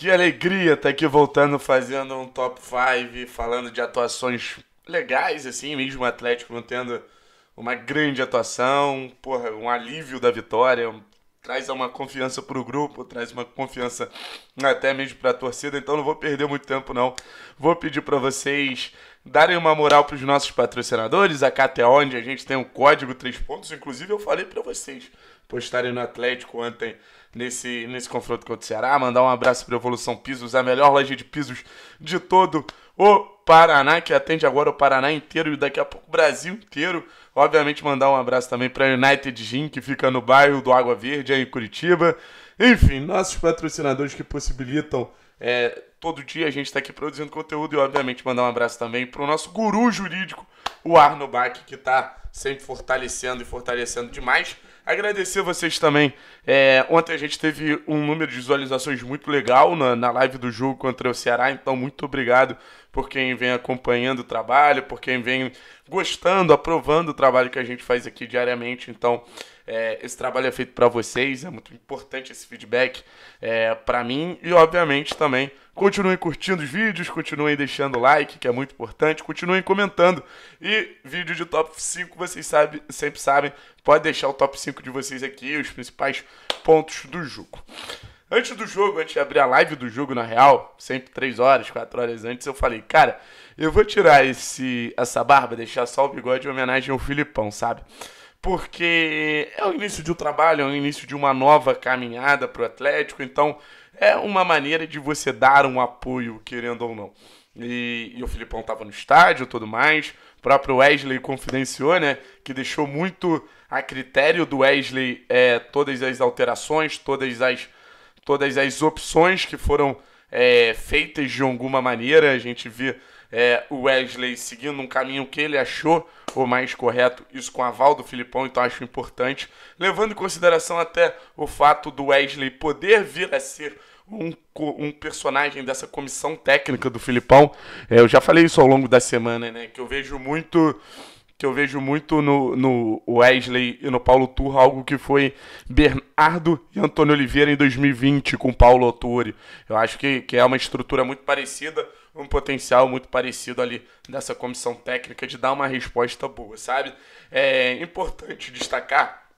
Que alegria estar tá aqui voltando fazendo um top 5, falando de atuações legais, assim, mesmo o Atlético mantendo uma grande atuação, porra, um alívio da vitória, traz uma confiança para o grupo, traz uma confiança até mesmo para a torcida, então não vou perder muito tempo não. Vou pedir para vocês darem uma moral para os nossos patrocinadores, a KTO, onde a gente tem um código 3 pontos, inclusive eu falei para vocês postarem no Atlético ontem nesse, nesse confronto contra o Ceará. Mandar um abraço para Evolução Pisos, a melhor loja de pisos de todo o Paraná, que atende agora o Paraná inteiro e daqui a pouco o Brasil inteiro. Obviamente, mandar um abraço também para a United Gin, que fica no bairro do Água Verde, aí em Curitiba. Enfim, nossos patrocinadores que possibilitam. É, todo dia a gente está aqui produzindo conteúdo e, obviamente, mandar um abraço também para o nosso guru jurídico, o Arno Bach, que está sempre fortalecendo e fortalecendo demais. Agradecer vocês também. É, ontem a gente teve um número de visualizações muito legal na, na live do jogo contra o Ceará, então muito obrigado por quem vem acompanhando o trabalho, por quem vem gostando, aprovando o trabalho que a gente faz aqui diariamente. Então, é, esse trabalho é feito para vocês, é muito importante esse feedback é, para mim e, obviamente, também continuem curtindo os vídeos, continuem deixando like, que é muito importante, continuem comentando. E vídeo de top 5, vocês sabe, sempre sabem, pode deixar o top 5 de vocês aqui, os principais pontos do jogo. Antes do jogo, antes de abrir a live do jogo, na real, sempre 3 horas, 4 horas antes, eu falei, cara, eu vou tirar esse, essa barba, deixar só o bigode em homenagem ao Filipão, sabe? porque é o início de um trabalho, é o início de uma nova caminhada para o Atlético, então é uma maneira de você dar um apoio, querendo ou não. E, e o Filipão estava no estádio tudo mais. O próprio Wesley confidenciou, né? Que deixou muito a critério do Wesley é, todas as alterações, todas as, todas as opções que foram é, feitas de alguma maneira. A gente vê é, o Wesley seguindo um caminho que ele achou o mais correto, isso com aval do Filipão, então acho importante, levando em consideração até o fato do Wesley poder vir a ser um, um, personagem dessa comissão técnica do Filipão. É, eu já falei isso ao longo da semana, né? Que eu vejo muito que eu vejo muito no, no Wesley e no Paulo Turra, algo que foi Bernardo e Antônio Oliveira em 2020 com Paulo Autori. Eu acho que, que é uma estrutura muito parecida um potencial muito parecido ali dessa comissão técnica de dar uma resposta boa, sabe? É importante destacar,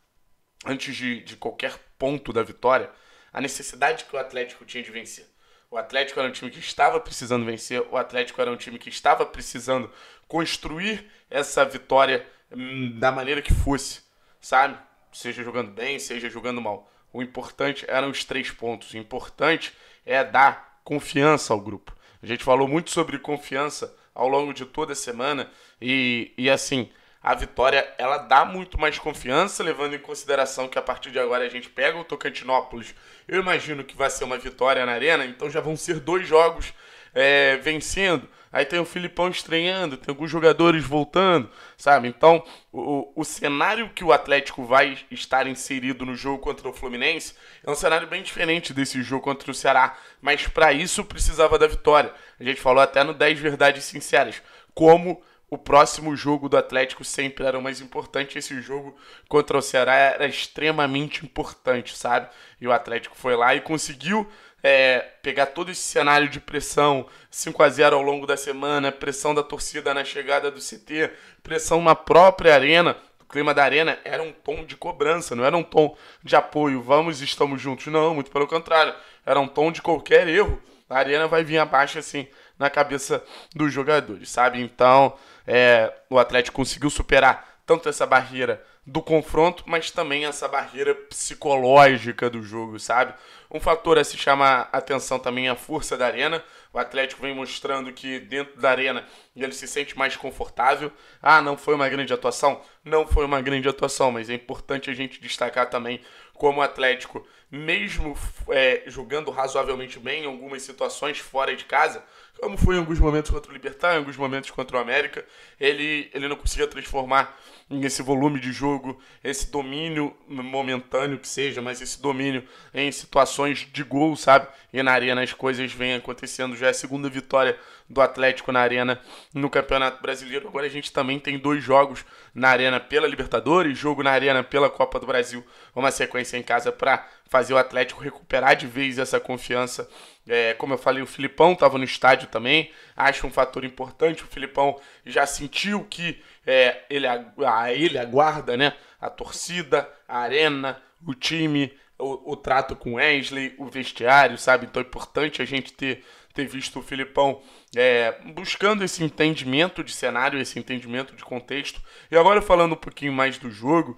antes de, de qualquer ponto da vitória, a necessidade que o Atlético tinha de vencer. O Atlético era um time que estava precisando vencer, o Atlético era um time que estava precisando construir essa vitória hum, da maneira que fosse, sabe? Seja jogando bem, seja jogando mal. O importante eram os três pontos. O importante é dar confiança ao grupo. A gente falou muito sobre confiança ao longo de toda a semana e, e assim, a vitória ela dá muito mais confiança, levando em consideração que a partir de agora a gente pega o Tocantinópolis. Eu imagino que vai ser uma vitória na Arena, então já vão ser dois jogos é, vencendo. Aí tem o Filipão estreando, tem alguns jogadores voltando, sabe? Então, o, o cenário que o Atlético vai estar inserido no jogo contra o Fluminense é um cenário bem diferente desse jogo contra o Ceará. Mas para isso precisava da vitória. A gente falou até no 10 Verdades Sinceras como o próximo jogo do Atlético sempre era o mais importante. Esse jogo contra o Ceará era extremamente importante, sabe? E o Atlético foi lá e conseguiu é, pegar todo esse cenário de pressão, 5 a 0 ao longo da semana, pressão da torcida na chegada do CT, pressão na própria arena, o clima da arena era um tom de cobrança, não era um tom de apoio, vamos, estamos juntos, não, muito pelo contrário, era um tom de qualquer erro, a arena vai vir abaixo assim na cabeça dos jogadores, sabe? Então, é, o Atlético conseguiu superar tanto essa barreira do confronto, mas também essa barreira psicológica do jogo, sabe? Um fator a se chamar atenção também é a força da arena. O Atlético vem mostrando que dentro da arena ele se sente mais confortável. Ah, não foi uma grande atuação? Não foi uma grande atuação, mas é importante a gente destacar também como o Atlético, mesmo é, jogando razoavelmente bem em algumas situações fora de casa, como foi em alguns momentos contra o Libertar, em alguns momentos contra o América, ele, ele não conseguia transformar esse volume de jogo, esse domínio momentâneo que seja, mas esse domínio em situações de gol, sabe? E na arena as coisas vêm acontecendo, já é a segunda vitória do Atlético na Arena no Campeonato Brasileiro. Agora a gente também tem dois jogos na Arena pela Libertadores, jogo na Arena pela Copa do Brasil, uma sequência em casa para fazer o Atlético recuperar de vez essa confiança. É, como eu falei, o Filipão estava no estádio também, acho um fator importante. O Filipão já sentiu que é, ele, a, ele aguarda né? a torcida, a arena, o time, o, o, trato com Wesley, o vestiário, sabe? Então é importante a gente ter ter visto o Filipão é, buscando esse entendimento de cenário, esse entendimento de contexto. E agora falando um pouquinho mais do jogo,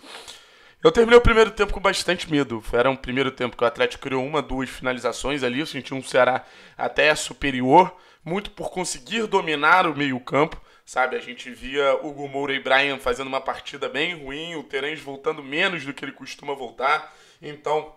eu terminei o primeiro tempo com bastante medo. Era um primeiro tempo que o Atlético criou uma, duas finalizações ali, eu senti um Ceará até superior, muito por conseguir dominar o meio-campo sabe? A gente via Hugo Moura e Brian fazendo uma partida bem ruim, o Terence voltando menos do que ele costuma voltar. Então,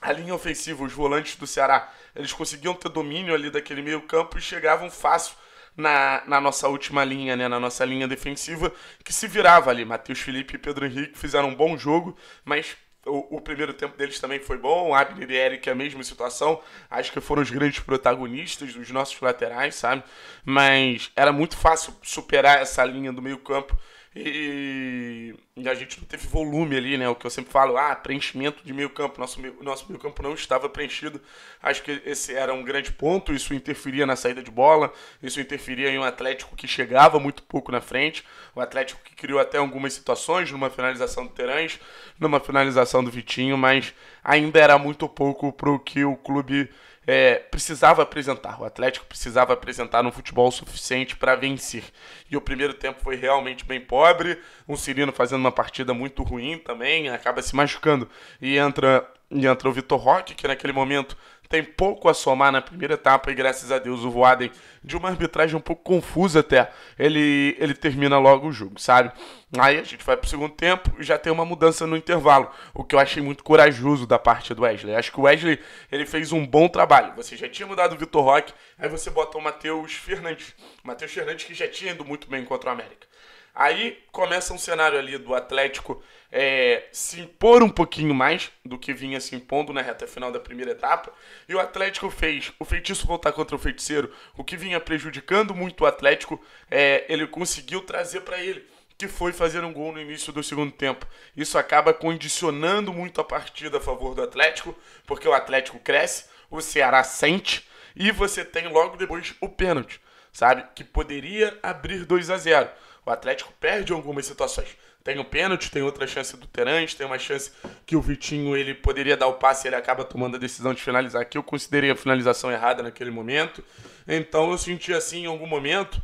a linha ofensiva, os volantes do Ceará, eles conseguiam ter domínio ali daquele meio campo e chegavam fácil na, na nossa última linha, né, na nossa linha defensiva, que se virava ali. Matheus Felipe e Pedro Henrique fizeram um bom jogo, mas o, o, primeiro tempo deles também foi bom. Abner e Eric, a mesma situação. Acho que foram os grandes protagonistas dos nossos laterais, sabe? Mas era muito fácil superar essa linha do meio-campo. E, e, a gente não teve volume ali, né? O que eu sempre falo, ah, preenchimento de meio campo. Nosso nosso meio campo não estava preenchido. Acho que esse era um grande ponto. Isso interferia na saída de bola, isso interferia em um Atlético que chegava muito pouco na frente. O Atlético que criou até algumas situações, numa finalização do Terãs, numa finalização recuperação do Vitinho, mas ainda era muito pouco para o que o clube é, precisava apresentar. O Atlético precisava apresentar um futebol suficiente para vencer. E o primeiro tempo foi realmente bem pobre. Um Cirino fazendo uma partida muito ruim também, acaba se machucando. E entra, e entra o Vitor Roque, que naquele momento tem pouco a somar na primeira etapa e graças a Deus o Voaden, de uma arbitragem um pouco confusa até, ele, ele termina logo o jogo, sabe? Aí a gente vai pro segundo tempo e já tem uma mudança no intervalo, o que eu achei muito corajoso da parte do Wesley. Acho que o Wesley ele fez um bom trabalho. Você já tinha mudado o Vitor Roque, aí você botou o Matheus Fernandes. Matheus Fernandes que já tinha ido muito bem contra o América. Aí começa um cenário ali do Atlético é, se impor um pouquinho mais do que vinha se impondo na reta final da primeira etapa. E o Atlético fez o feitiço voltar contra o feiticeiro, o que vinha prejudicando muito o Atlético, é, ele conseguiu trazer para ele que foi fazer um gol no início do segundo tempo. Isso acaba condicionando muito a partida a favor do Atlético, porque o Atlético cresce, o Ceará sente e você tem logo depois o pênalti, sabe? Que poderia abrir 2 a 0. O Atlético perde algumas situações. Tem o um pênalti, tem outra chance do Terãs, tem uma chance que o Vitinho ele poderia dar o passe, ele acaba tomando a decisão de finalizar, que eu considerei a finalização errada naquele momento. Então eu senti assim em algum momento,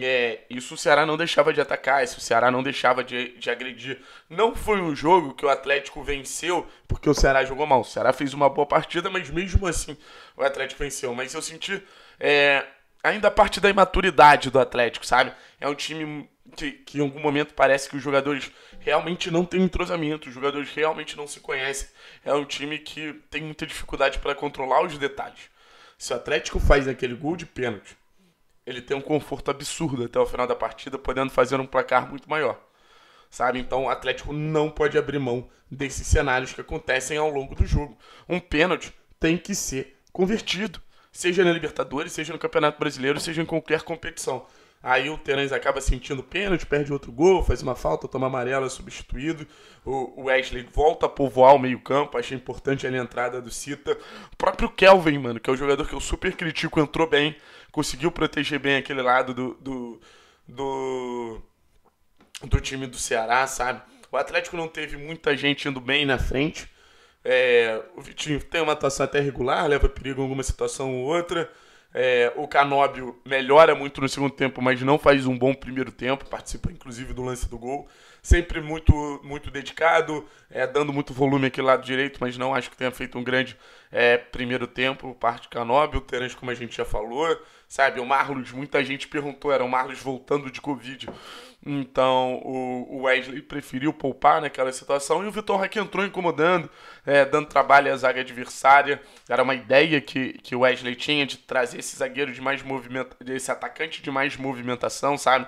é, isso o Ceará não deixava de atacar, isso o Ceará não deixava de, de agredir. Não foi um jogo que o Atlético venceu porque o Ceará jogou mal. O Ceará fez uma boa partida, mas mesmo assim o Atlético venceu. Mas eu senti é, ainda a parte da imaturidade do Atlético, sabe? É um time que, que, em algum momento parece que os jogadores realmente não têm entrosamento, os jogadores realmente não se conhecem. É um time que tem muita dificuldade para controlar os detalhes. Se o Atlético faz aquele gol de pênalti, ele tem um conforto absurdo até o final da partida, podendo fazer um placar muito maior. Sabe? Então o Atlético não pode abrir mão desses cenários que acontecem ao longo do jogo. Um pênalti tem que ser convertido seja na Libertadores, seja no Campeonato Brasileiro, seja em qualquer competição. Aí o Terence acaba sentindo pênalti, perde outro gol, faz uma falta, toma amarela, é substituído. O Wesley volta a povoar o meio-campo, achei importante ali a entrada do Cita. O próprio Kelvin, mano, que é o jogador que eu super critico, entrou bem, conseguiu proteger bem aquele lado do, do, do, do time do Ceará, sabe? O Atlético não teve muita gente indo bem na frente. É, o Vitinho tem uma atuação até regular, leva perigo em alguma situação ou outra. É, o Canóbio melhora muito no segundo tempo, mas não faz um bom primeiro tempo, participa inclusive do lance do gol. Sempre muito muito dedicado, é, dando muito volume aqui lado direito, mas não acho que tenha feito um grande é, primeiro tempo. Parte Canóbio, o Terence, como a gente já falou sabe? O Marlos, muita gente perguntou, era o Marlos voltando de Covid. Então o Wesley preferiu poupar naquela situação e o Vitor Roque entrou incomodando, é, dando trabalho à zaga adversária. Era uma ideia que, que o Wesley tinha de trazer esse zagueiro de mais movimento, esse atacante de mais movimentação, sabe?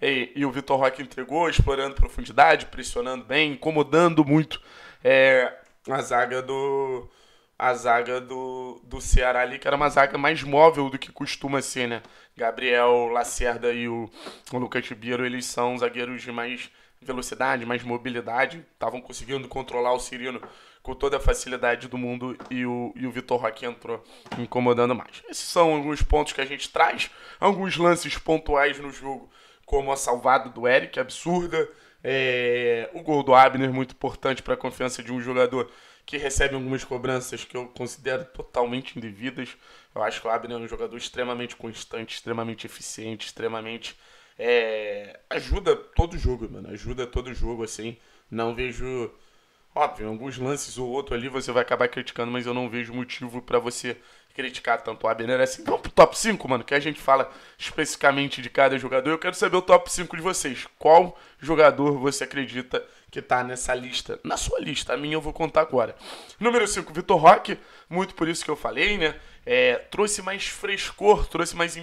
E, e o Vitor Roque entregou, explorando profundidade, pressionando bem, incomodando muito é, a zaga do, a zaga do, do Ceará ali, que era uma zaga mais móvel do que costuma ser, né? Gabriel Lacerda e o, o Lucas Ribeiro, eles são zagueiros de mais velocidade, mais mobilidade, estavam conseguindo controlar o Cirino com toda a facilidade do mundo e o, e o Vitor Roque entrou incomodando mais. Esses são alguns pontos que a gente traz, alguns lances pontuais no jogo, como a salvada do Eric, absurda, é, o gol do Abner, muito importante para a confiança de um jogador que recebem algumas cobranças que eu considero totalmente indevidas. Eu acho que o Abner é um jogador extremamente constante, extremamente eficiente, extremamente. É, ajuda todo jogo, mano. Ajuda todo jogo, assim. Não vejo. Óbvio, alguns lances ou outro ali você vai acabar criticando, mas eu não vejo motivo para você criticar tanto o Abner é assim. Vamos pro top 5, mano, que a gente fala especificamente de cada jogador. Eu quero saber o top 5 de vocês. Qual jogador você acredita que tá nessa lista, na sua lista, a minha eu vou contar agora. Número 5, Vitor Roque, muito por isso que eu falei, né? É, trouxe mais frescor, trouxe mais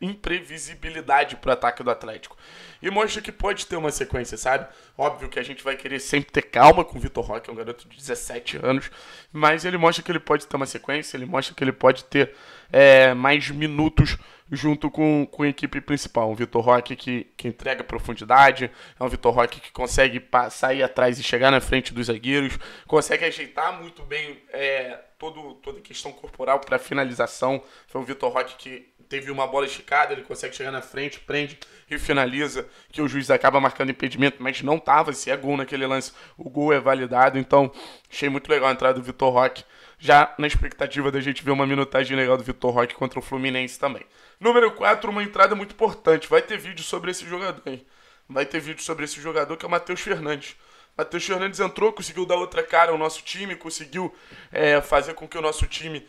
imprevisibilidade pro ataque do Atlético. E mostra que pode ter uma sequência, sabe? Óbvio que a gente vai querer sempre ter calma com o Vitor Roque, é um garoto de 17 anos, mas ele mostra que ele pode ter uma sequência, ele mostra que ele pode ter é, mais minutos junto com, com a equipe principal. Um Vitor Roque que, que entrega profundidade, é um Vitor Roque que consegue sair atrás e chegar na frente dos zagueiros, consegue ajeitar muito bem é, todo, toda a questão corporal para finalização. Foi um Vitor Roque que teve uma bola esticada, ele consegue chegar na frente, prende e finaliza, que o juiz acaba marcando impedimento, mas não estava se é gol naquele lance, o gol é validado, então achei muito legal a entrada do Vitor Roque, já na expectativa da gente ver uma minutagem legal do Vitor Roque contra o Fluminense também. Número 4, uma entrada muito importante. Vai ter vídeo sobre esse jogador, hein? Vai ter vídeo sobre esse jogador que é o Matheus Fernandes. Matheus Fernandes entrou, conseguiu dar outra cara ao nosso time, conseguiu é, fazer com que o nosso time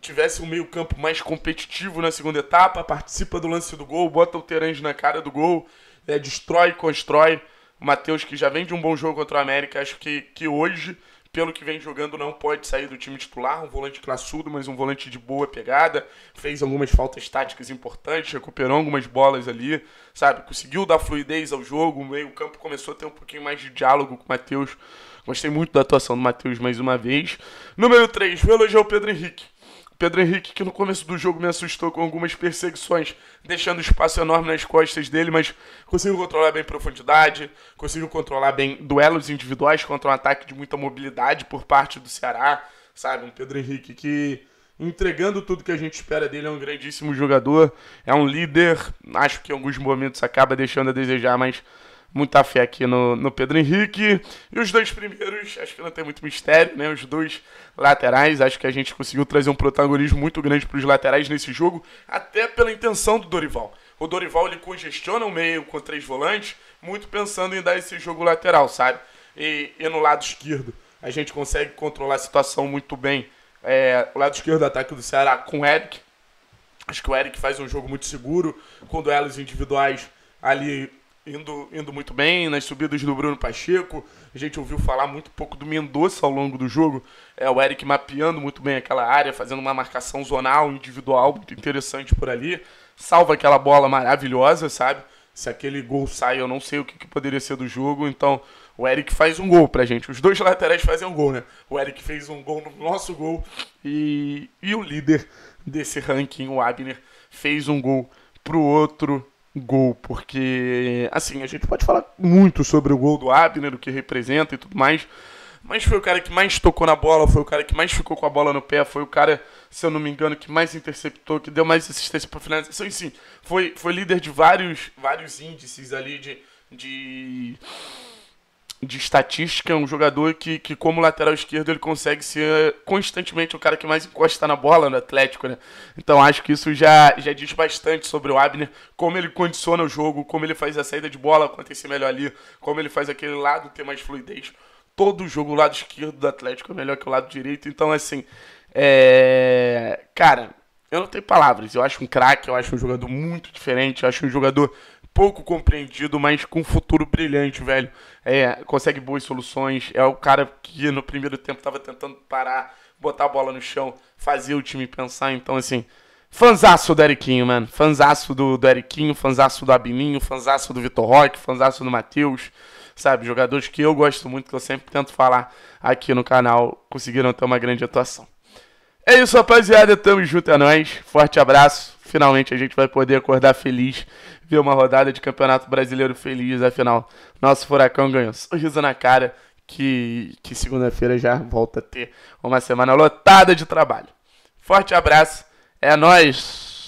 tivesse um meio-campo mais competitivo na segunda etapa, participa do lance do gol, bota o Terange na cara do gol, é, destrói, constrói. O Matheus, que já vem de um bom jogo contra o América, acho que, que hoje pelo que vem jogando, não pode sair do time titular. Um volante classudo, mas um volante de boa pegada. Fez algumas faltas táticas importantes, recuperou algumas bolas ali, sabe? Conseguiu dar fluidez ao jogo. O meio-campo começou a ter um pouquinho mais de diálogo com o Matheus. Gostei muito da atuação do Matheus mais uma vez. Número 3, vou elogiar o Pedro Henrique. Pedro Henrique, que no começo do jogo me assustou com algumas perseguições, deixando espaço enorme nas costas dele, mas conseguiu controlar bem profundidade, conseguiu controlar bem duelos individuais contra um ataque de muita mobilidade por parte do Ceará, sabe? Um Pedro Henrique que entregando tudo que a gente espera dele, é um grandíssimo jogador, é um líder, acho que em alguns momentos acaba deixando a desejar, mas muita fé aqui no, no Pedro Henrique. E os dois primeiros, acho que não tem muito mistério, né? Os dois laterais, acho que a gente conseguiu trazer um protagonismo muito grande para os laterais nesse jogo, até pela intenção do Dorival. O Dorival ele congestiona o meio com três volantes, muito pensando em dar esse jogo lateral, sabe? E, e no lado esquerdo, a gente consegue controlar a situação muito bem. É, o lado esquerdo do ataque do Ceará com o Eric. Acho que o Eric faz um jogo muito seguro, com duelos individuais ali indo, indo muito bem nas subidas do Bruno Pacheco. A gente ouviu falar muito pouco do Mendonça ao longo do jogo. É, o Eric mapeando muito bem aquela área, fazendo uma marcação zonal, individual, muito interessante por ali. Salva aquela bola maravilhosa, sabe? Se aquele gol sai, eu não sei o que, que poderia ser do jogo. Então, o Eric faz um gol pra gente. Os dois laterais fazem um gol, né? O Eric fez um gol no nosso gol. E, e o líder desse ranking, o Abner, fez um gol pro outro gol, porque, assim, a gente pode falar muito sobre o gol do Abner, o que representa e tudo mais, mas foi o cara que mais tocou na bola, foi o cara que mais ficou com a bola no pé, foi o cara, se eu não me engano, que mais interceptou, que deu mais assistência para finalização, então, enfim, assim, foi, foi líder de vários, vários índices ali de, de de estatística, é um jogador que, que, como lateral esquerdo, ele consegue ser constantemente o cara que mais encosta na bola no Atlético, né? Então acho que isso já, já diz bastante sobre o Abner, como ele condiciona o jogo, como ele faz a saída de bola acontecer melhor ali, como ele faz aquele lado ter mais fluidez. Todo jogo, o lado esquerdo do Atlético é melhor que o lado direito. Então, assim, é... cara, eu não tenho palavras. Eu acho um craque, eu acho um jogador muito diferente, eu acho um jogador pouco compreendido, mas com um futuro brilhante, velho. É, consegue boas soluções. É o cara que no primeiro tempo estava tentando parar, botar a bola no chão, fazer o time pensar. Então, assim, fanzaço do Eriquinho, mano. Fanzaço do, do Eriquinho, fanzaço do Abininho, fanzaço do Vitor Roque, fanzaço do Matheus. Sabe, jogadores que eu gosto muito, que eu sempre tento falar aqui no canal, conseguiram ter uma grande atuação. É isso, rapaziada. Tamo junto, é nóis. Forte abraço. Finalmente a gente vai poder acordar feliz, ver uma rodada de Campeonato Brasileiro feliz. Afinal, nosso Furacão ganhou. Sorriso na cara que, que segunda-feira já volta a ter uma semana lotada de trabalho. Forte abraço. É nóis.